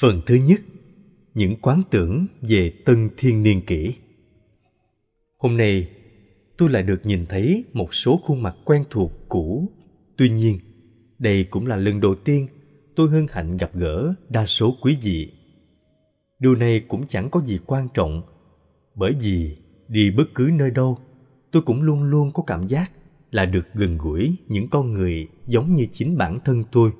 Phần thứ nhất, những quán tưởng về tân thiên niên kỷ. Hôm nay, tôi lại được nhìn thấy một số khuôn mặt quen thuộc cũ. Tuy nhiên, đây cũng là lần đầu tiên tôi hân hạnh gặp gỡ đa số quý vị. Điều này cũng chẳng có gì quan trọng, bởi vì đi bất cứ nơi đâu, tôi cũng luôn luôn có cảm giác là được gần gũi những con người giống như chính bản thân tôi.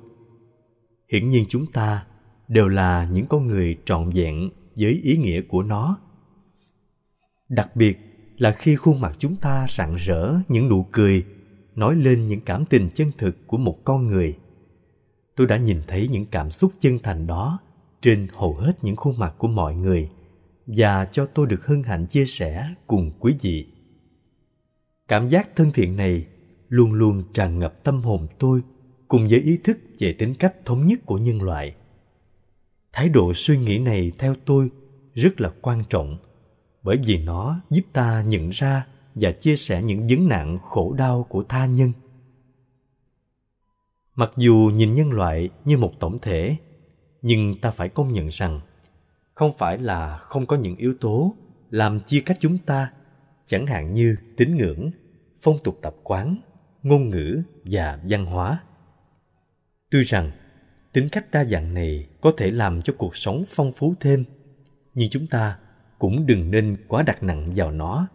Hiển nhiên chúng ta đều là những con người trọn vẹn với ý nghĩa của nó đặc biệt là khi khuôn mặt chúng ta rạng rỡ những nụ cười nói lên những cảm tình chân thực của một con người tôi đã nhìn thấy những cảm xúc chân thành đó trên hầu hết những khuôn mặt của mọi người và cho tôi được hân hạnh chia sẻ cùng quý vị cảm giác thân thiện này luôn luôn tràn ngập tâm hồn tôi cùng với ý thức về tính cách thống nhất của nhân loại thái độ suy nghĩ này theo tôi rất là quan trọng bởi vì nó giúp ta nhận ra và chia sẻ những vấn nạn khổ đau của tha nhân mặc dù nhìn nhân loại như một tổng thể nhưng ta phải công nhận rằng không phải là không có những yếu tố làm chia cách chúng ta chẳng hạn như tín ngưỡng phong tục tập quán ngôn ngữ và văn hóa tuy rằng tính cách đa dạng này có thể làm cho cuộc sống phong phú thêm nhưng chúng ta cũng đừng nên quá đặt nặng vào nó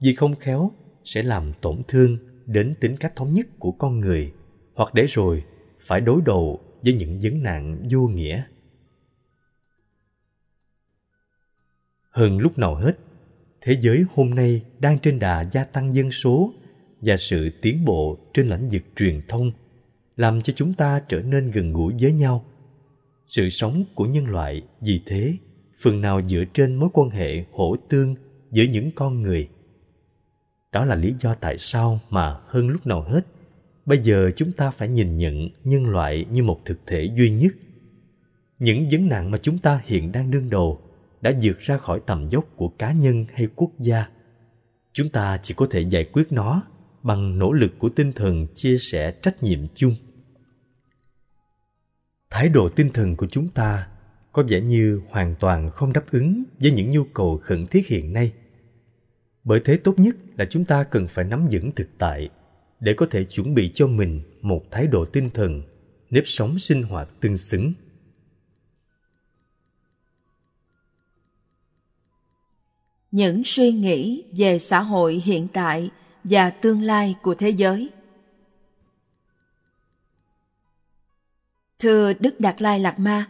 vì không khéo sẽ làm tổn thương đến tính cách thống nhất của con người hoặc để rồi phải đối đầu với những vấn nạn vô nghĩa hơn lúc nào hết thế giới hôm nay đang trên đà gia tăng dân số và sự tiến bộ trên lĩnh vực truyền thông làm cho chúng ta trở nên gần gũi với nhau sự sống của nhân loại vì thế phần nào dựa trên mối quan hệ hỗ tương giữa những con người đó là lý do tại sao mà hơn lúc nào hết bây giờ chúng ta phải nhìn nhận nhân loại như một thực thể duy nhất những vấn nạn mà chúng ta hiện đang đương đầu đã vượt ra khỏi tầm dốc của cá nhân hay quốc gia chúng ta chỉ có thể giải quyết nó bằng nỗ lực của tinh thần chia sẻ trách nhiệm chung thái độ tinh thần của chúng ta có vẻ như hoàn toàn không đáp ứng với những nhu cầu khẩn thiết hiện nay bởi thế tốt nhất là chúng ta cần phải nắm vững thực tại để có thể chuẩn bị cho mình một thái độ tinh thần nếp sống sinh hoạt tương xứng những suy nghĩ về xã hội hiện tại và tương lai của thế giới Thưa Đức Đạt Lai Lạt Ma,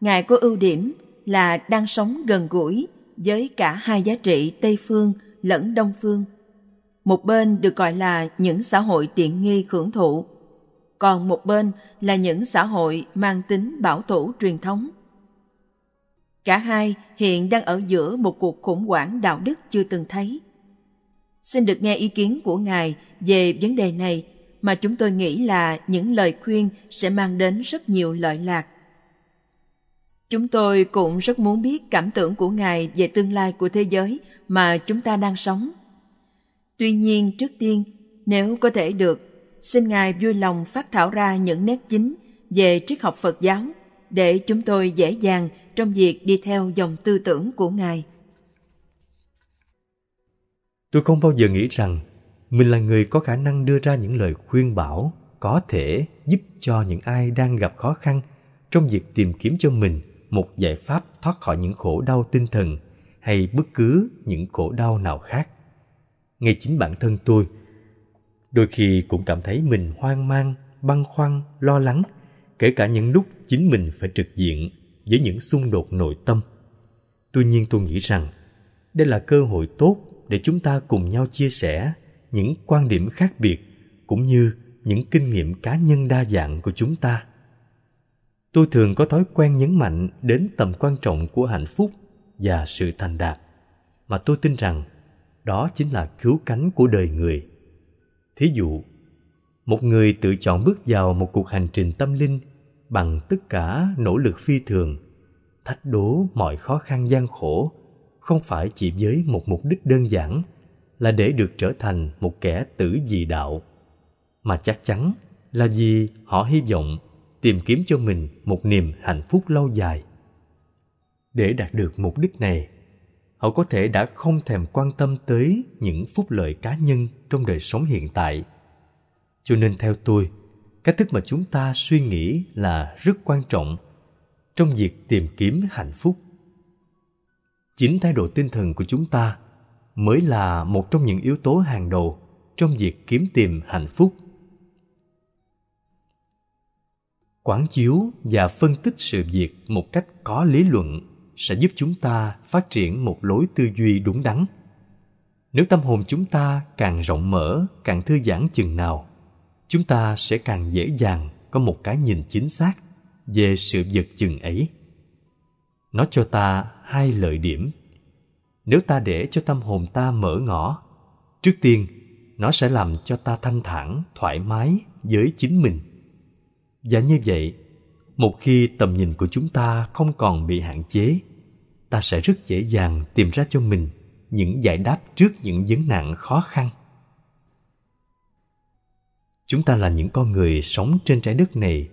Ngài có ưu điểm là đang sống gần gũi với cả hai giá trị Tây Phương lẫn Đông Phương. Một bên được gọi là những xã hội tiện nghi hưởng thụ, còn một bên là những xã hội mang tính bảo thủ truyền thống. Cả hai hiện đang ở giữa một cuộc khủng hoảng đạo đức chưa từng thấy. Xin được nghe ý kiến của Ngài về vấn đề này mà chúng tôi nghĩ là những lời khuyên sẽ mang đến rất nhiều lợi lạc. Chúng tôi cũng rất muốn biết cảm tưởng của Ngài về tương lai của thế giới mà chúng ta đang sống. Tuy nhiên, trước tiên, nếu có thể được, xin Ngài vui lòng phát thảo ra những nét chính về triết học Phật giáo để chúng tôi dễ dàng trong việc đi theo dòng tư tưởng của Ngài. Tôi không bao giờ nghĩ rằng mình là người có khả năng đưa ra những lời khuyên bảo có thể giúp cho những ai đang gặp khó khăn trong việc tìm kiếm cho mình một giải pháp thoát khỏi những khổ đau tinh thần hay bất cứ những khổ đau nào khác ngay chính bản thân tôi đôi khi cũng cảm thấy mình hoang mang băn khoăn lo lắng kể cả những lúc chính mình phải trực diện với những xung đột nội tâm tuy nhiên tôi nghĩ rằng đây là cơ hội tốt để chúng ta cùng nhau chia sẻ những quan điểm khác biệt cũng như những kinh nghiệm cá nhân đa dạng của chúng ta tôi thường có thói quen nhấn mạnh đến tầm quan trọng của hạnh phúc và sự thành đạt mà tôi tin rằng đó chính là cứu cánh của đời người thí dụ một người tự chọn bước vào một cuộc hành trình tâm linh bằng tất cả nỗ lực phi thường thách đố mọi khó khăn gian khổ không phải chỉ với một mục đích đơn giản là để được trở thành một kẻ tử dị đạo mà chắc chắn là vì họ hy vọng tìm kiếm cho mình một niềm hạnh phúc lâu dài để đạt được mục đích này họ có thể đã không thèm quan tâm tới những phúc lợi cá nhân trong đời sống hiện tại cho nên theo tôi cách thức mà chúng ta suy nghĩ là rất quan trọng trong việc tìm kiếm hạnh phúc chính thái độ tinh thần của chúng ta mới là một trong những yếu tố hàng đầu trong việc kiếm tìm hạnh phúc quán chiếu và phân tích sự việc một cách có lý luận sẽ giúp chúng ta phát triển một lối tư duy đúng đắn nếu tâm hồn chúng ta càng rộng mở càng thư giãn chừng nào chúng ta sẽ càng dễ dàng có một cái nhìn chính xác về sự vật chừng ấy nó cho ta hai lợi điểm nếu ta để cho tâm hồn ta mở ngỏ trước tiên nó sẽ làm cho ta thanh thản thoải mái với chính mình và như vậy một khi tầm nhìn của chúng ta không còn bị hạn chế ta sẽ rất dễ dàng tìm ra cho mình những giải đáp trước những vấn nạn khó khăn chúng ta là những con người sống trên trái đất này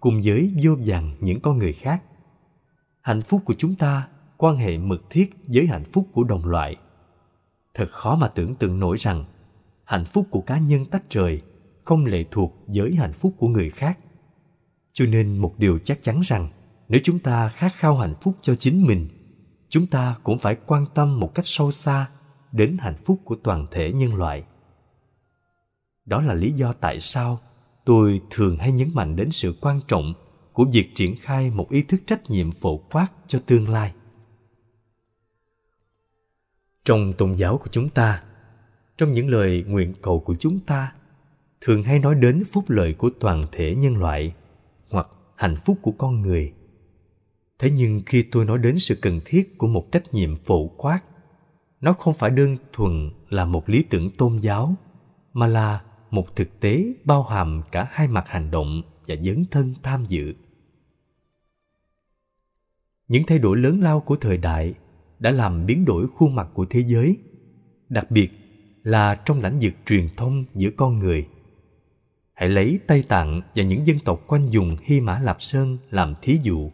cùng với vô vàn những con người khác hạnh phúc của chúng ta quan hệ mật thiết với hạnh phúc của đồng loại thật khó mà tưởng tượng nổi rằng hạnh phúc của cá nhân tách rời không lệ thuộc với hạnh phúc của người khác cho nên một điều chắc chắn rằng nếu chúng ta khát khao hạnh phúc cho chính mình chúng ta cũng phải quan tâm một cách sâu xa đến hạnh phúc của toàn thể nhân loại đó là lý do tại sao tôi thường hay nhấn mạnh đến sự quan trọng của việc triển khai một ý thức trách nhiệm phổ quát cho tương lai trong tôn giáo của chúng ta trong những lời nguyện cầu của chúng ta thường hay nói đến phúc lợi của toàn thể nhân loại hoặc hạnh phúc của con người thế nhưng khi tôi nói đến sự cần thiết của một trách nhiệm phổ quát nó không phải đơn thuần là một lý tưởng tôn giáo mà là một thực tế bao hàm cả hai mặt hành động và dấn thân tham dự những thay đổi lớn lao của thời đại đã làm biến đổi khuôn mặt của thế giới đặc biệt là trong lãnh vực truyền thông giữa con người hãy lấy tây tạng và những dân tộc quanh vùng hy mã lạp sơn làm thí dụ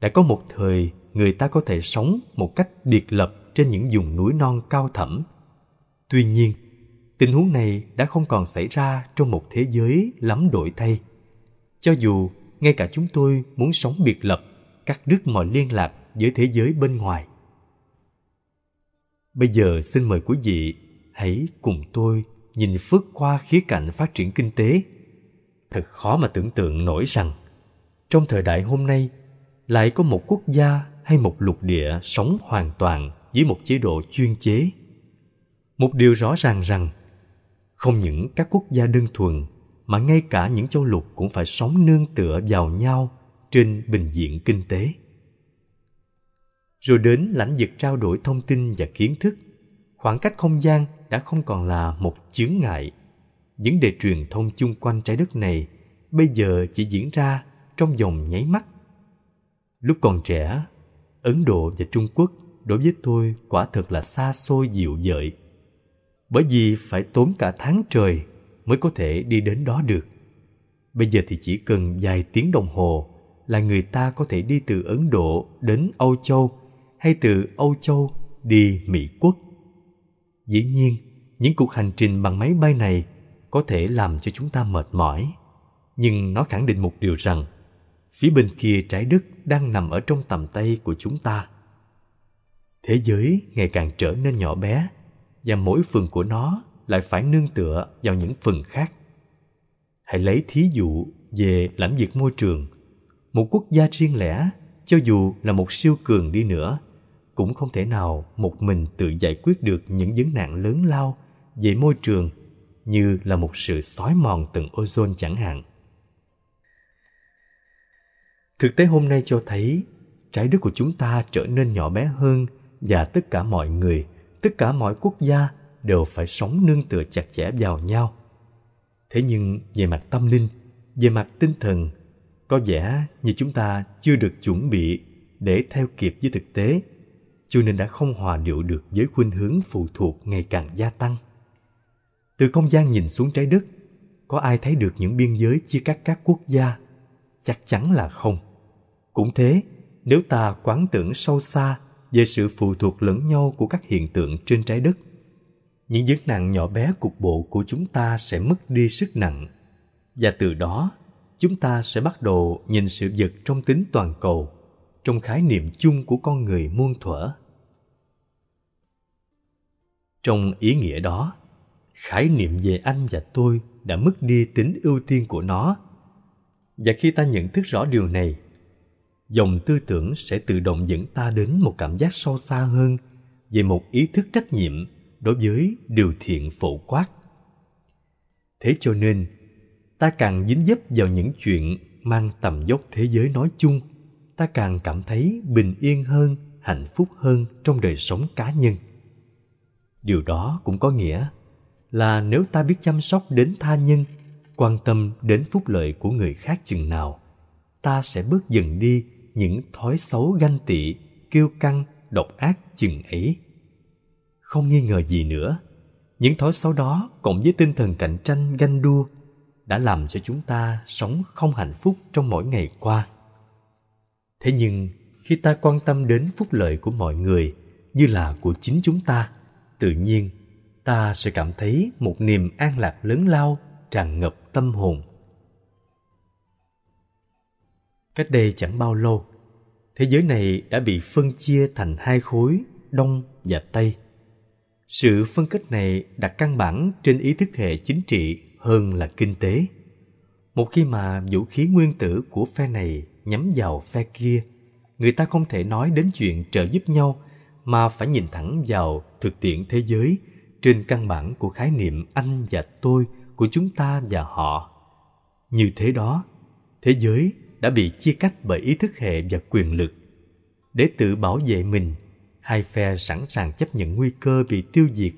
đã có một thời người ta có thể sống một cách biệt lập trên những vùng núi non cao thẳm tuy nhiên tình huống này đã không còn xảy ra trong một thế giới lắm đổi thay cho dù ngay cả chúng tôi muốn sống biệt lập cắt đứt mọi liên lạc với thế giới bên ngoài Bây giờ xin mời quý vị hãy cùng tôi nhìn phước qua khía cạnh phát triển kinh tế. Thật khó mà tưởng tượng nổi rằng trong thời đại hôm nay lại có một quốc gia hay một lục địa sống hoàn toàn dưới một chế độ chuyên chế. Một điều rõ ràng rằng không những các quốc gia đơn thuần mà ngay cả những châu lục cũng phải sống nương tựa vào nhau trên bình diện kinh tế rồi đến lãnh vực trao đổi thông tin và kiến thức khoảng cách không gian đã không còn là một chướng ngại vấn đề truyền thông chung quanh trái đất này bây giờ chỉ diễn ra trong vòng nháy mắt lúc còn trẻ ấn độ và trung quốc đối với tôi quả thật là xa xôi dịu dợi bởi vì phải tốn cả tháng trời mới có thể đi đến đó được bây giờ thì chỉ cần vài tiếng đồng hồ là người ta có thể đi từ ấn độ đến âu châu hay từ Âu Châu đi Mỹ quốc. Dĩ nhiên, những cuộc hành trình bằng máy bay này có thể làm cho chúng ta mệt mỏi, nhưng nó khẳng định một điều rằng phía bên kia trái đất đang nằm ở trong tầm tay của chúng ta. Thế giới ngày càng trở nên nhỏ bé và mỗi phần của nó lại phải nương tựa vào những phần khác. Hãy lấy thí dụ về lãnh vực môi trường. Một quốc gia riêng lẻ cho dù là một siêu cường đi nữa cũng không thể nào một mình tự giải quyết được những vấn nạn lớn lao về môi trường như là một sự xói mòn tầng ozone chẳng hạn thực tế hôm nay cho thấy trái đất của chúng ta trở nên nhỏ bé hơn và tất cả mọi người tất cả mọi quốc gia đều phải sống nương tựa chặt chẽ vào nhau thế nhưng về mặt tâm linh về mặt tinh thần có vẻ như chúng ta chưa được chuẩn bị để theo kịp với thực tế cho nên đã không hòa điệu được với khuynh hướng phụ thuộc ngày càng gia tăng từ không gian nhìn xuống trái đất có ai thấy được những biên giới chia cắt các quốc gia chắc chắn là không cũng thế nếu ta quán tưởng sâu xa về sự phụ thuộc lẫn nhau của các hiện tượng trên trái đất những vấn nạn nhỏ bé cục bộ của chúng ta sẽ mất đi sức nặng và từ đó chúng ta sẽ bắt đầu nhìn sự vật trong tính toàn cầu trong khái niệm chung của con người muôn thuở trong ý nghĩa đó khái niệm về anh và tôi đã mất đi tính ưu tiên của nó và khi ta nhận thức rõ điều này dòng tư tưởng sẽ tự động dẫn ta đến một cảm giác sâu xa hơn về một ý thức trách nhiệm đối với điều thiện phổ quát thế cho nên ta càng dính dấp vào những chuyện mang tầm dốc thế giới nói chung ta càng cảm thấy bình yên hơn hạnh phúc hơn trong đời sống cá nhân điều đó cũng có nghĩa là nếu ta biết chăm sóc đến tha nhân quan tâm đến phúc lợi của người khác chừng nào ta sẽ bước dần đi những thói xấu ganh tị kiêu căng độc ác chừng ấy không nghi ngờ gì nữa những thói xấu đó cộng với tinh thần cạnh tranh ganh đua đã làm cho chúng ta sống không hạnh phúc trong mỗi ngày qua thế nhưng khi ta quan tâm đến phúc lợi của mọi người như là của chính chúng ta tự nhiên ta sẽ cảm thấy một niềm an lạc lớn lao tràn ngập tâm hồn cách đây chẳng bao lâu thế giới này đã bị phân chia thành hai khối đông và tây sự phân cách này đặt căn bản trên ý thức hệ chính trị hơn là kinh tế. Một khi mà vũ khí nguyên tử của phe này nhắm vào phe kia, người ta không thể nói đến chuyện trợ giúp nhau mà phải nhìn thẳng vào thực tiễn thế giới trên căn bản của khái niệm anh và tôi của chúng ta và họ. Như thế đó, thế giới đã bị chia cắt bởi ý thức hệ và quyền lực. Để tự bảo vệ mình, hai phe sẵn sàng chấp nhận nguy cơ bị tiêu diệt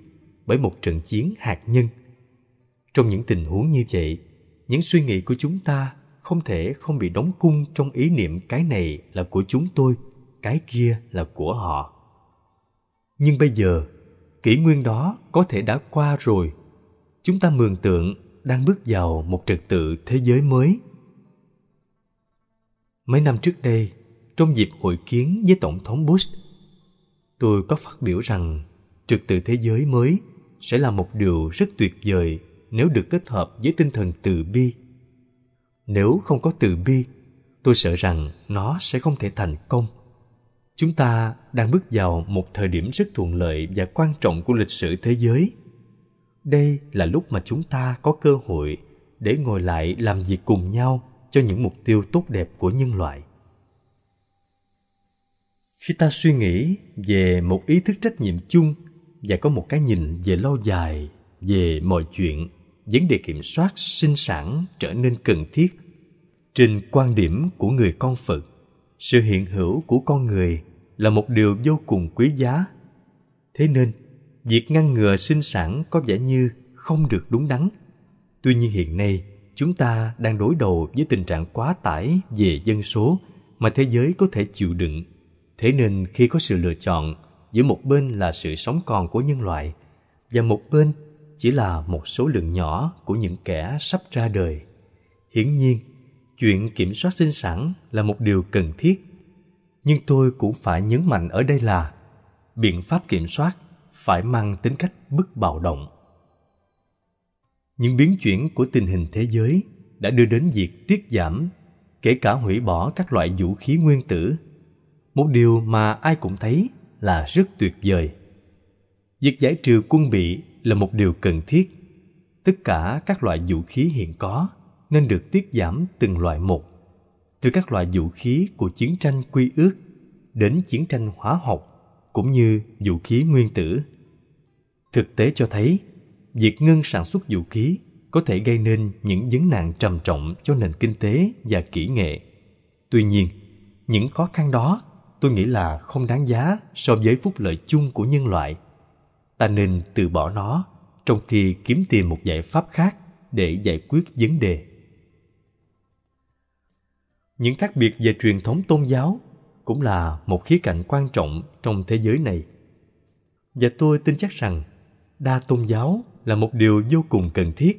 bởi một trận chiến hạt nhân – trong những tình huống như vậy những suy nghĩ của chúng ta không thể không bị đóng cung trong ý niệm cái này là của chúng tôi cái kia là của họ nhưng bây giờ kỷ nguyên đó có thể đã qua rồi chúng ta mường tượng đang bước vào một trật tự thế giới mới mấy năm trước đây trong dịp hội kiến với tổng thống bush tôi có phát biểu rằng trật tự thế giới mới sẽ là một điều rất tuyệt vời nếu được kết hợp với tinh thần từ bi nếu không có từ bi tôi sợ rằng nó sẽ không thể thành công chúng ta đang bước vào một thời điểm rất thuận lợi và quan trọng của lịch sử thế giới đây là lúc mà chúng ta có cơ hội để ngồi lại làm việc cùng nhau cho những mục tiêu tốt đẹp của nhân loại khi ta suy nghĩ về một ý thức trách nhiệm chung và có một cái nhìn về lâu dài về mọi chuyện vấn đề kiểm soát sinh sản trở nên cần thiết trên quan điểm của người con phật sự hiện hữu của con người là một điều vô cùng quý giá thế nên việc ngăn ngừa sinh sản có vẻ như không được đúng đắn tuy nhiên hiện nay chúng ta đang đối đầu với tình trạng quá tải về dân số mà thế giới có thể chịu đựng thế nên khi có sự lựa chọn giữa một bên là sự sống còn của nhân loại và một bên chỉ là một số lượng nhỏ của những kẻ sắp ra đời. Hiển nhiên, chuyện kiểm soát sinh sản là một điều cần thiết. Nhưng tôi cũng phải nhấn mạnh ở đây là biện pháp kiểm soát phải mang tính cách bất bạo động. Những biến chuyển của tình hình thế giới đã đưa đến việc tiết giảm, kể cả hủy bỏ các loại vũ khí nguyên tử. Một điều mà ai cũng thấy là rất tuyệt vời. Việc giải trừ quân bị là một điều cần thiết. Tất cả các loại vũ khí hiện có nên được tiết giảm từng loại một. Từ các loại vũ khí của chiến tranh quy ước đến chiến tranh hóa học cũng như vũ khí nguyên tử. Thực tế cho thấy, việc ngưng sản xuất vũ khí có thể gây nên những vấn nạn trầm trọng cho nền kinh tế và kỹ nghệ. Tuy nhiên, những khó khăn đó tôi nghĩ là không đáng giá so với phúc lợi chung của nhân loại – ta nên từ bỏ nó trong khi kiếm tìm một giải pháp khác để giải quyết vấn đề những khác biệt về truyền thống tôn giáo cũng là một khía cạnh quan trọng trong thế giới này và tôi tin chắc rằng đa tôn giáo là một điều vô cùng cần thiết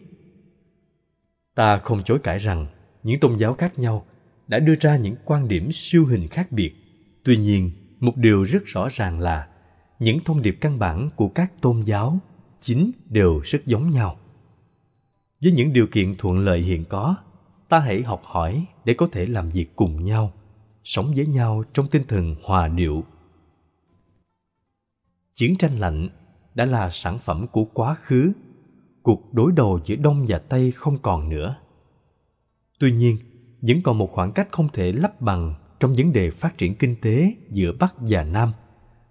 ta không chối cãi rằng những tôn giáo khác nhau đã đưa ra những quan điểm siêu hình khác biệt tuy nhiên một điều rất rõ ràng là những thông điệp căn bản của các tôn giáo chính đều rất giống nhau với những điều kiện thuận lợi hiện có ta hãy học hỏi để có thể làm việc cùng nhau sống với nhau trong tinh thần hòa điệu chiến tranh lạnh đã là sản phẩm của quá khứ cuộc đối đầu giữa đông và tây không còn nữa tuy nhiên vẫn còn một khoảng cách không thể lấp bằng trong vấn đề phát triển kinh tế giữa bắc và nam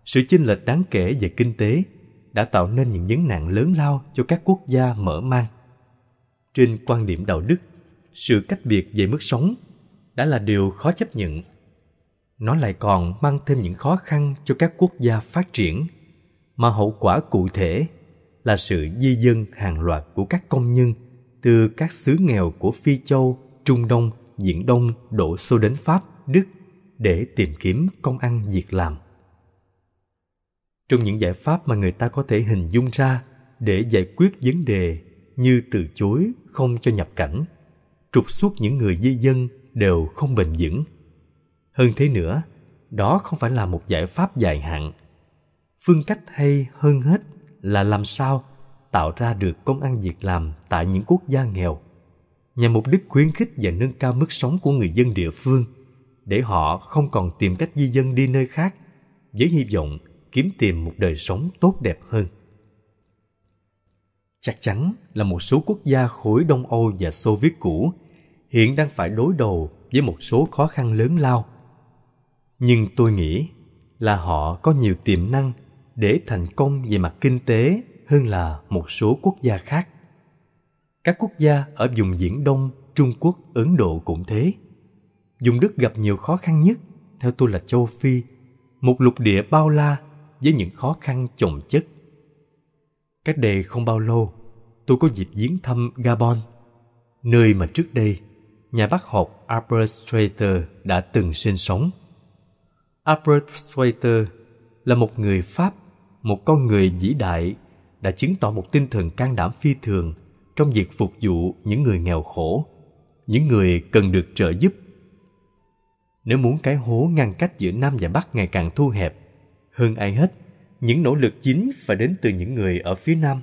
sự chênh lệch đáng kể về kinh tế đã tạo nên những vấn nạn lớn lao cho các quốc gia mở mang. Trên quan điểm đạo đức, sự cách biệt về mức sống đã là điều khó chấp nhận. Nó lại còn mang thêm những khó khăn cho các quốc gia phát triển, mà hậu quả cụ thể là sự di dân hàng loạt của các công nhân từ các xứ nghèo của Phi Châu, Trung Đông, Viễn Đông đổ xô đến Pháp, Đức để tìm kiếm công ăn việc làm trong những giải pháp mà người ta có thể hình dung ra để giải quyết vấn đề như từ chối không cho nhập cảnh trục xuất những người di dân đều không bền vững hơn thế nữa đó không phải là một giải pháp dài hạn phương cách hay hơn hết là làm sao tạo ra được công ăn việc làm tại những quốc gia nghèo nhằm mục đích khuyến khích và nâng cao mức sống của người dân địa phương để họ không còn tìm cách di dân đi nơi khác với hy vọng kiếm tìm một đời sống tốt đẹp hơn chắc chắn là một số quốc gia khối đông âu và xô viết cũ hiện đang phải đối đầu với một số khó khăn lớn lao nhưng tôi nghĩ là họ có nhiều tiềm năng để thành công về mặt kinh tế hơn là một số quốc gia khác các quốc gia ở vùng viễn đông trung quốc ấn độ cũng thế Dùng đức gặp nhiều khó khăn nhất theo tôi là châu phi một lục địa bao la với những khó khăn chồng chất. Cách đây không bao lâu, tôi có dịp viếng thăm Gabon, nơi mà trước đây nhà bác học Albert Schweitzer đã từng sinh sống. Albert Schweitzer là một người Pháp, một con người vĩ đại đã chứng tỏ một tinh thần can đảm phi thường trong việc phục vụ những người nghèo khổ, những người cần được trợ giúp. Nếu muốn cái hố ngăn cách giữa Nam và Bắc ngày càng thu hẹp, hơn ai hết, những nỗ lực chính phải đến từ những người ở phía Nam.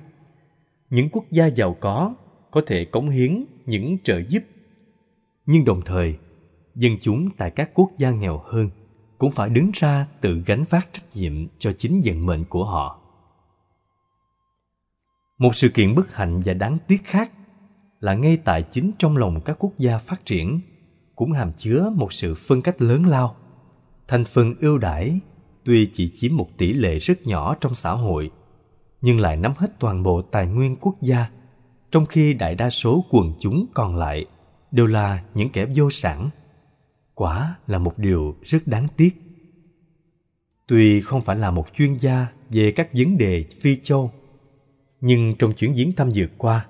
Những quốc gia giàu có có thể cống hiến những trợ giúp. Nhưng đồng thời, dân chúng tại các quốc gia nghèo hơn cũng phải đứng ra tự gánh vác trách nhiệm cho chính vận mệnh của họ. Một sự kiện bất hạnh và đáng tiếc khác là ngay tại chính trong lòng các quốc gia phát triển cũng hàm chứa một sự phân cách lớn lao, thành phần ưu đãi tuy chỉ chiếm một tỷ lệ rất nhỏ trong xã hội nhưng lại nắm hết toàn bộ tài nguyên quốc gia trong khi đại đa số quần chúng còn lại đều là những kẻ vô sản quả là một điều rất đáng tiếc tuy không phải là một chuyên gia về các vấn đề phi châu nhưng trong chuyến viếng thăm vừa qua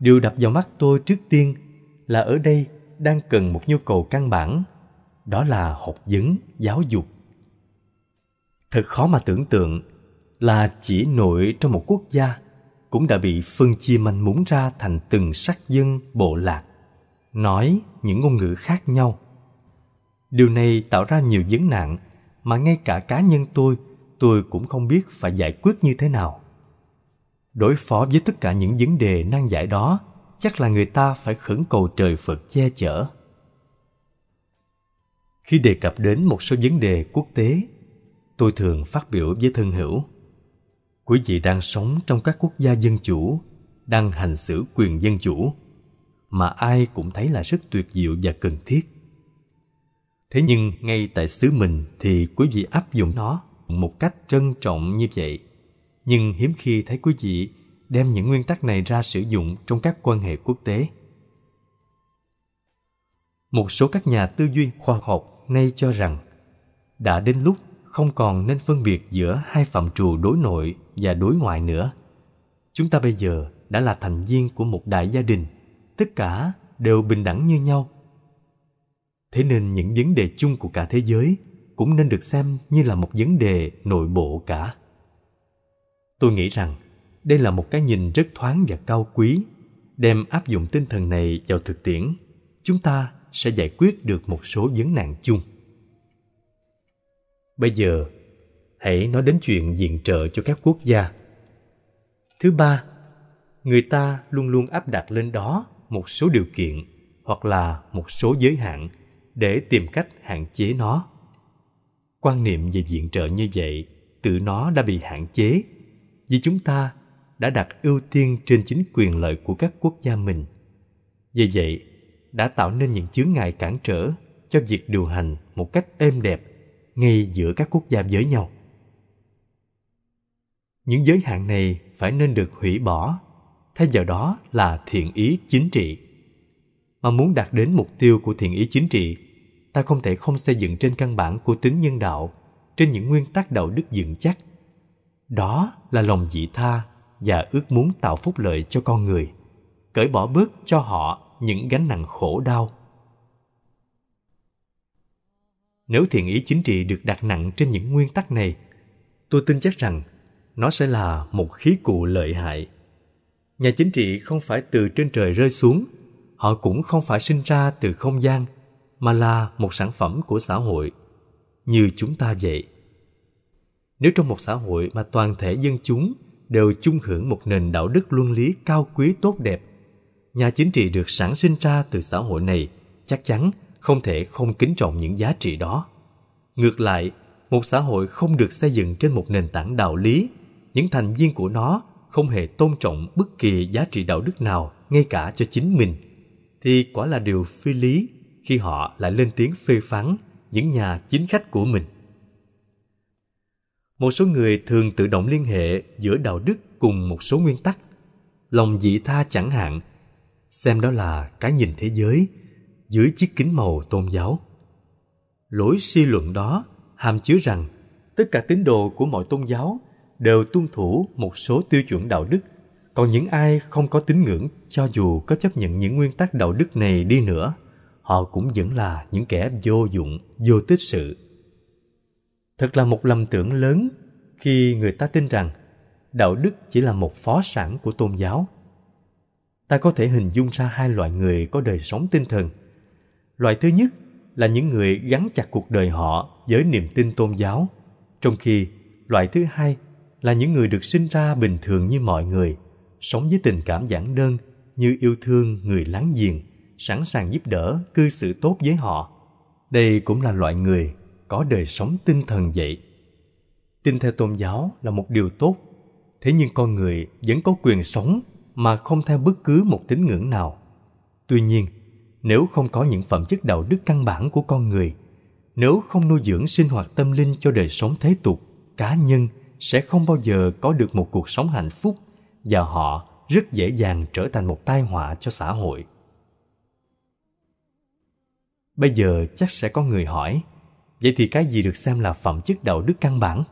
điều đập vào mắt tôi trước tiên là ở đây đang cần một nhu cầu căn bản đó là học vấn giáo dục thật khó mà tưởng tượng là chỉ nội trong một quốc gia cũng đã bị phân chia manh mún ra thành từng sắc dân bộ lạc nói những ngôn ngữ khác nhau điều này tạo ra nhiều vấn nạn mà ngay cả cá nhân tôi tôi cũng không biết phải giải quyết như thế nào đối phó với tất cả những vấn đề nan giải đó chắc là người ta phải khẩn cầu trời phật che chở khi đề cập đến một số vấn đề quốc tế tôi thường phát biểu với thân hữu quý vị đang sống trong các quốc gia dân chủ đang hành xử quyền dân chủ mà ai cũng thấy là rất tuyệt diệu và cần thiết thế nhưng ngay tại xứ mình thì quý vị áp dụng nó một cách trân trọng như vậy nhưng hiếm khi thấy quý vị đem những nguyên tắc này ra sử dụng trong các quan hệ quốc tế một số các nhà tư duy khoa học nay cho rằng đã đến lúc không còn nên phân biệt giữa hai phạm trù đối nội và đối ngoại nữa. Chúng ta bây giờ đã là thành viên của một đại gia đình, tất cả đều bình đẳng như nhau. Thế nên những vấn đề chung của cả thế giới cũng nên được xem như là một vấn đề nội bộ cả. Tôi nghĩ rằng đây là một cái nhìn rất thoáng và cao quý. Đem áp dụng tinh thần này vào thực tiễn, chúng ta sẽ giải quyết được một số vấn nạn chung. Bây giờ, hãy nói đến chuyện diện trợ cho các quốc gia. Thứ ba, người ta luôn luôn áp đặt lên đó một số điều kiện hoặc là một số giới hạn để tìm cách hạn chế nó. Quan niệm về diện trợ như vậy, tự nó đã bị hạn chế vì chúng ta đã đặt ưu tiên trên chính quyền lợi của các quốc gia mình. Vì vậy, đã tạo nên những chướng ngại cản trở cho việc điều hành một cách êm đẹp ngay giữa các quốc gia với nhau những giới hạn này phải nên được hủy bỏ thay vào đó là thiện ý chính trị mà muốn đạt đến mục tiêu của thiện ý chính trị ta không thể không xây dựng trên căn bản của tính nhân đạo trên những nguyên tắc đạo đức vững chắc đó là lòng dị tha và ước muốn tạo phúc lợi cho con người cởi bỏ bớt cho họ những gánh nặng khổ đau Nếu thiện ý chính trị được đặt nặng trên những nguyên tắc này, tôi tin chắc rằng nó sẽ là một khí cụ lợi hại. Nhà chính trị không phải từ trên trời rơi xuống, họ cũng không phải sinh ra từ không gian, mà là một sản phẩm của xã hội, như chúng ta vậy. Nếu trong một xã hội mà toàn thể dân chúng đều chung hưởng một nền đạo đức luân lý cao quý tốt đẹp, nhà chính trị được sản sinh ra từ xã hội này chắc chắn không thể không kính trọng những giá trị đó ngược lại một xã hội không được xây dựng trên một nền tảng đạo lý những thành viên của nó không hề tôn trọng bất kỳ giá trị đạo đức nào ngay cả cho chính mình thì quả là điều phi lý khi họ lại lên tiếng phê phán những nhà chính khách của mình một số người thường tự động liên hệ giữa đạo đức cùng một số nguyên tắc lòng dị tha chẳng hạn xem đó là cái nhìn thế giới dưới chiếc kính màu tôn giáo. Lối suy luận đó hàm chứa rằng tất cả tín đồ của mọi tôn giáo đều tuân thủ một số tiêu chuẩn đạo đức, còn những ai không có tín ngưỡng cho dù có chấp nhận những nguyên tắc đạo đức này đi nữa, họ cũng vẫn là những kẻ vô dụng, vô tích sự. Thật là một lầm tưởng lớn khi người ta tin rằng đạo đức chỉ là một phó sản của tôn giáo ta có thể hình dung ra hai loại người có đời sống tinh thần Loại thứ nhất là những người gắn chặt cuộc đời họ với niềm tin tôn giáo, trong khi loại thứ hai là những người được sinh ra bình thường như mọi người, sống với tình cảm giản đơn như yêu thương người láng giềng, sẵn sàng giúp đỡ, cư xử tốt với họ. Đây cũng là loại người có đời sống tinh thần vậy. Tin theo tôn giáo là một điều tốt, thế nhưng con người vẫn có quyền sống mà không theo bất cứ một tín ngưỡng nào. Tuy nhiên, nếu không có những phẩm chất đạo đức căn bản của con người nếu không nuôi dưỡng sinh hoạt tâm linh cho đời sống thế tục cá nhân sẽ không bao giờ có được một cuộc sống hạnh phúc và họ rất dễ dàng trở thành một tai họa cho xã hội bây giờ chắc sẽ có người hỏi vậy thì cái gì được xem là phẩm chất đạo đức căn bản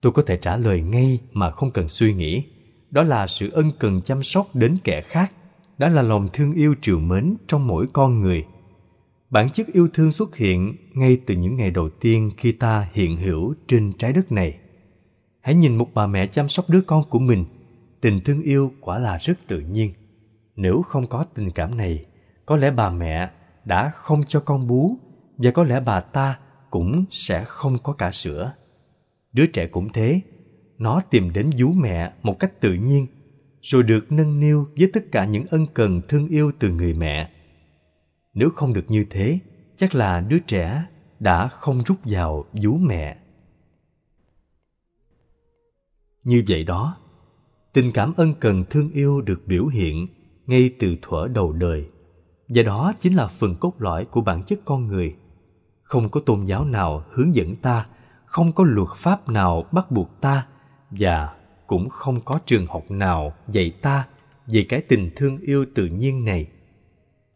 tôi có thể trả lời ngay mà không cần suy nghĩ đó là sự ân cần chăm sóc đến kẻ khác đã là lòng thương yêu triều mến trong mỗi con người bản chất yêu thương xuất hiện ngay từ những ngày đầu tiên khi ta hiện hữu trên trái đất này hãy nhìn một bà mẹ chăm sóc đứa con của mình tình thương yêu quả là rất tự nhiên nếu không có tình cảm này có lẽ bà mẹ đã không cho con bú và có lẽ bà ta cũng sẽ không có cả sữa đứa trẻ cũng thế nó tìm đến vú mẹ một cách tự nhiên rồi được nâng niu với tất cả những ân cần thương yêu từ người mẹ. Nếu không được như thế, chắc là đứa trẻ đã không rút vào vú mẹ. Như vậy đó, tình cảm ân cần thương yêu được biểu hiện ngay từ thuở đầu đời. Và đó chính là phần cốt lõi của bản chất con người. Không có tôn giáo nào hướng dẫn ta, không có luật pháp nào bắt buộc ta và cũng không có trường học nào dạy ta về cái tình thương yêu tự nhiên này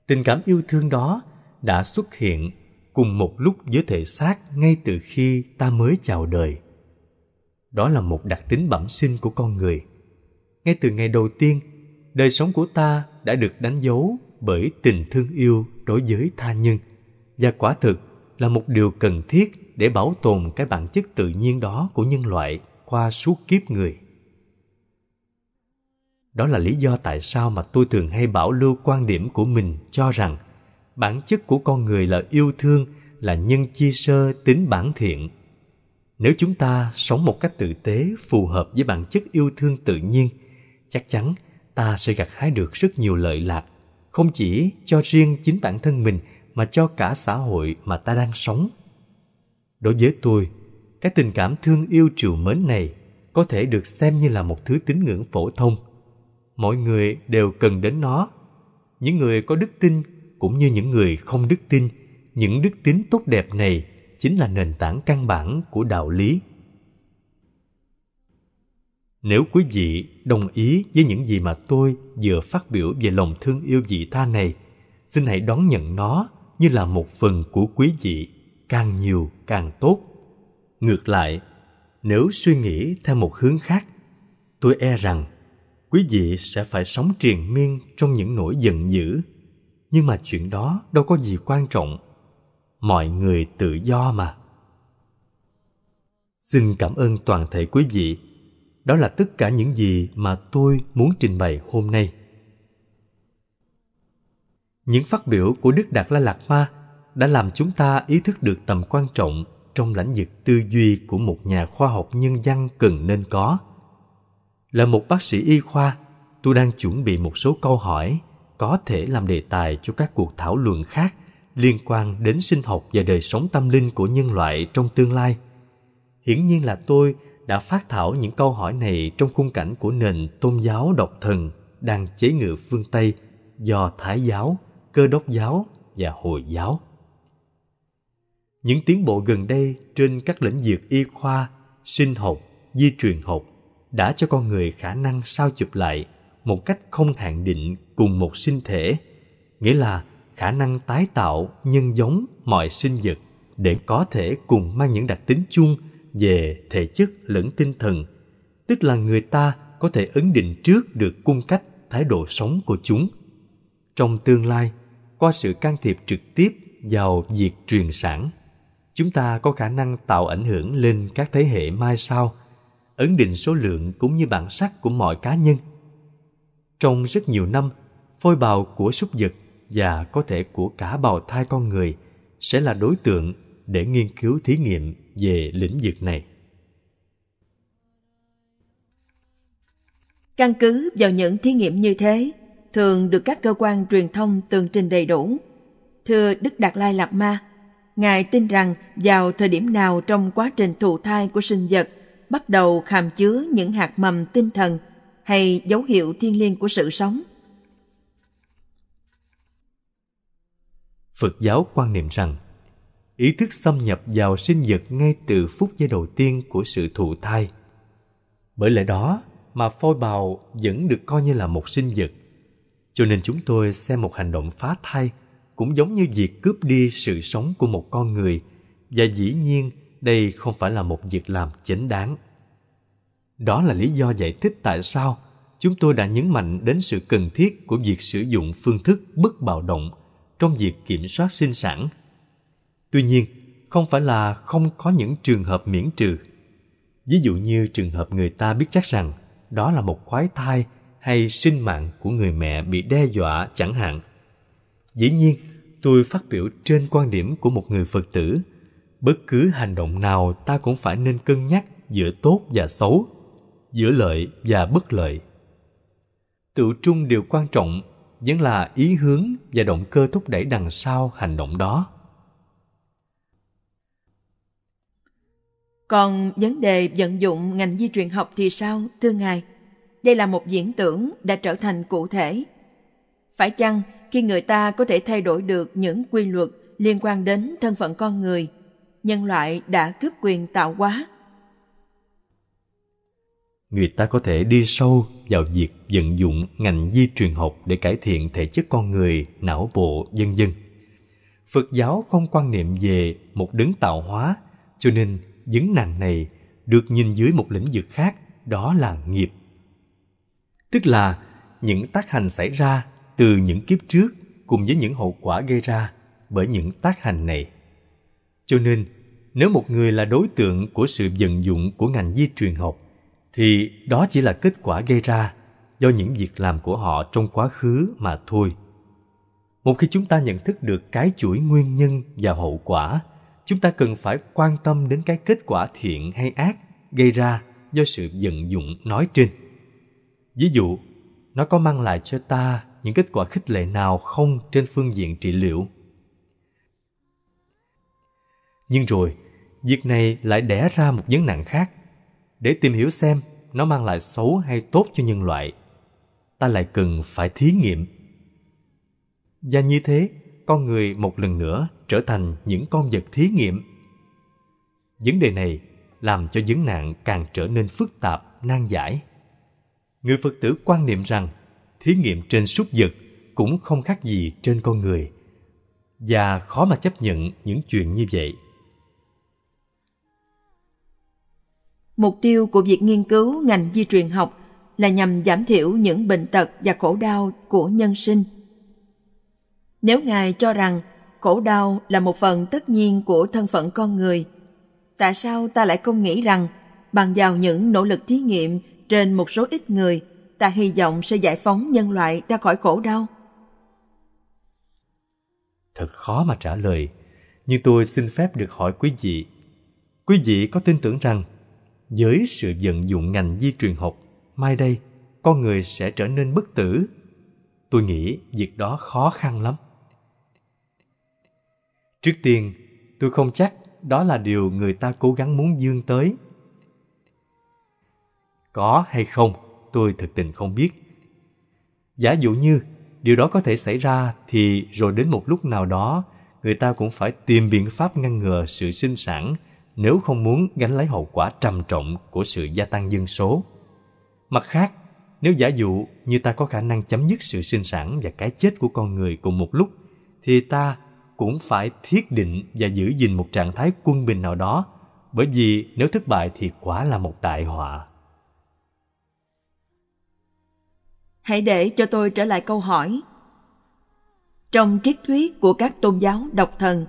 tình cảm yêu thương đó đã xuất hiện cùng một lúc với thể xác ngay từ khi ta mới chào đời đó là một đặc tính bẩm sinh của con người ngay từ ngày đầu tiên đời sống của ta đã được đánh dấu bởi tình thương yêu đối với tha nhân và quả thực là một điều cần thiết để bảo tồn cái bản chất tự nhiên đó của nhân loại qua suốt kiếp người đó là lý do tại sao mà tôi thường hay bảo lưu quan điểm của mình cho rằng bản chất của con người là yêu thương là nhân chi sơ tính bản thiện nếu chúng ta sống một cách tử tế phù hợp với bản chất yêu thương tự nhiên chắc chắn ta sẽ gặt hái được rất nhiều lợi lạc không chỉ cho riêng chính bản thân mình mà cho cả xã hội mà ta đang sống đối với tôi cái tình cảm thương yêu trìu mến này có thể được xem như là một thứ tín ngưỡng phổ thông mọi người đều cần đến nó những người có đức tin cũng như những người không đức tin những đức tính tốt đẹp này chính là nền tảng căn bản của đạo lý nếu quý vị đồng ý với những gì mà tôi vừa phát biểu về lòng thương yêu vị tha này xin hãy đón nhận nó như là một phần của quý vị càng nhiều càng tốt ngược lại nếu suy nghĩ theo một hướng khác tôi e rằng quý vị sẽ phải sống triền miên trong những nỗi giận dữ nhưng mà chuyện đó đâu có gì quan trọng mọi người tự do mà xin cảm ơn toàn thể quý vị đó là tất cả những gì mà tôi muốn trình bày hôm nay những phát biểu của đức đạt la lạt ma đã làm chúng ta ý thức được tầm quan trọng trong lãnh vực tư duy của một nhà khoa học nhân văn cần nên có là một bác sĩ y khoa, tôi đang chuẩn bị một số câu hỏi có thể làm đề tài cho các cuộc thảo luận khác liên quan đến sinh học và đời sống tâm linh của nhân loại trong tương lai. Hiển nhiên là tôi đã phát thảo những câu hỏi này trong khung cảnh của nền tôn giáo độc thần đang chế ngự phương Tây do Thái giáo, Cơ đốc giáo và Hồi giáo. Những tiến bộ gần đây trên các lĩnh vực y khoa, sinh học, di truyền học đã cho con người khả năng sao chụp lại một cách không hạn định cùng một sinh thể nghĩa là khả năng tái tạo nhân giống mọi sinh vật để có thể cùng mang những đặc tính chung về thể chất lẫn tinh thần tức là người ta có thể ấn định trước được cung cách thái độ sống của chúng trong tương lai qua sự can thiệp trực tiếp vào việc truyền sản chúng ta có khả năng tạo ảnh hưởng lên các thế hệ mai sau ấn định số lượng cũng như bản sắc của mọi cá nhân. Trong rất nhiều năm, phôi bào của súc vật và có thể của cả bào thai con người sẽ là đối tượng để nghiên cứu thí nghiệm về lĩnh vực này. Căn cứ vào những thí nghiệm như thế, thường được các cơ quan truyền thông tường trình đầy đủ. Thưa Đức Đạt Lai Lạt Ma, Ngài tin rằng vào thời điểm nào trong quá trình thụ thai của sinh vật – bắt đầu hàm chứa những hạt mầm tinh thần hay dấu hiệu thiên liêng của sự sống. Phật giáo quan niệm rằng ý thức xâm nhập vào sinh vật ngay từ phút giây đầu tiên của sự thụ thai. Bởi lẽ đó mà phôi bào vẫn được coi như là một sinh vật. Cho nên chúng tôi xem một hành động phá thai cũng giống như việc cướp đi sự sống của một con người và dĩ nhiên đây không phải là một việc làm chính đáng. Đó là lý do giải thích tại sao chúng tôi đã nhấn mạnh đến sự cần thiết của việc sử dụng phương thức bất bạo động trong việc kiểm soát sinh sản. Tuy nhiên, không phải là không có những trường hợp miễn trừ. Ví dụ như trường hợp người ta biết chắc rằng đó là một khoái thai hay sinh mạng của người mẹ bị đe dọa chẳng hạn. Dĩ nhiên, tôi phát biểu trên quan điểm của một người Phật tử – bất cứ hành động nào ta cũng phải nên cân nhắc giữa tốt và xấu giữa lợi và bất lợi tự trung điều quan trọng vẫn là ý hướng và động cơ thúc đẩy đằng sau hành động đó còn vấn đề vận dụng ngành di truyền học thì sao thưa ngài đây là một diễn tưởng đã trở thành cụ thể phải chăng khi người ta có thể thay đổi được những quy luật liên quan đến thân phận con người nhân loại đã cướp quyền tạo hóa người ta có thể đi sâu vào việc vận dụng ngành di truyền học để cải thiện thể chất con người não bộ vân dân phật giáo không quan niệm về một đấng tạo hóa cho nên vấn nạn này được nhìn dưới một lĩnh vực khác đó là nghiệp tức là những tác hành xảy ra từ những kiếp trước cùng với những hậu quả gây ra bởi những tác hành này cho nên nếu một người là đối tượng của sự vận dụng của ngành di truyền học thì đó chỉ là kết quả gây ra do những việc làm của họ trong quá khứ mà thôi một khi chúng ta nhận thức được cái chuỗi nguyên nhân và hậu quả chúng ta cần phải quan tâm đến cái kết quả thiện hay ác gây ra do sự vận dụng nói trên ví dụ nó có mang lại cho ta những kết quả khích lệ nào không trên phương diện trị liệu nhưng rồi việc này lại đẻ ra một vấn nạn khác để tìm hiểu xem nó mang lại xấu hay tốt cho nhân loại ta lại cần phải thí nghiệm và như thế con người một lần nữa trở thành những con vật thí nghiệm vấn đề này làm cho vấn nạn càng trở nên phức tạp nan giải người phật tử quan niệm rằng thí nghiệm trên súc vật cũng không khác gì trên con người và khó mà chấp nhận những chuyện như vậy Mục tiêu của việc nghiên cứu ngành di truyền học là nhằm giảm thiểu những bệnh tật và khổ đau của nhân sinh. Nếu Ngài cho rằng khổ đau là một phần tất nhiên của thân phận con người, tại sao ta lại không nghĩ rằng bằng vào những nỗ lực thí nghiệm trên một số ít người, ta hy vọng sẽ giải phóng nhân loại ra khỏi khổ đau? Thật khó mà trả lời, nhưng tôi xin phép được hỏi quý vị. Quý vị có tin tưởng rằng với sự vận dụng ngành di truyền học mai đây con người sẽ trở nên bất tử tôi nghĩ việc đó khó khăn lắm trước tiên tôi không chắc đó là điều người ta cố gắng muốn dương tới có hay không tôi thực tình không biết giả dụ như điều đó có thể xảy ra thì rồi đến một lúc nào đó người ta cũng phải tìm biện pháp ngăn ngừa sự sinh sản nếu không muốn gánh lấy hậu quả trầm trọng của sự gia tăng dân số. Mặt khác, nếu giả dụ như ta có khả năng chấm dứt sự sinh sản và cái chết của con người cùng một lúc, thì ta cũng phải thiết định và giữ gìn một trạng thái quân bình nào đó, bởi vì nếu thất bại thì quả là một đại họa. Hãy để cho tôi trở lại câu hỏi. Trong triết thuyết của các tôn giáo độc thần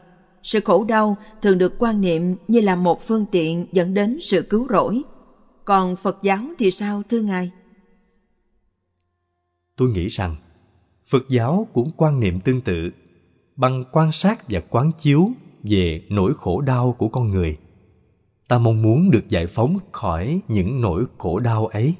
sự khổ đau thường được quan niệm như là một phương tiện dẫn đến sự cứu rỗi. Còn Phật giáo thì sao thưa Ngài? Tôi nghĩ rằng Phật giáo cũng quan niệm tương tự bằng quan sát và quán chiếu về nỗi khổ đau của con người. Ta mong muốn được giải phóng khỏi những nỗi khổ đau ấy.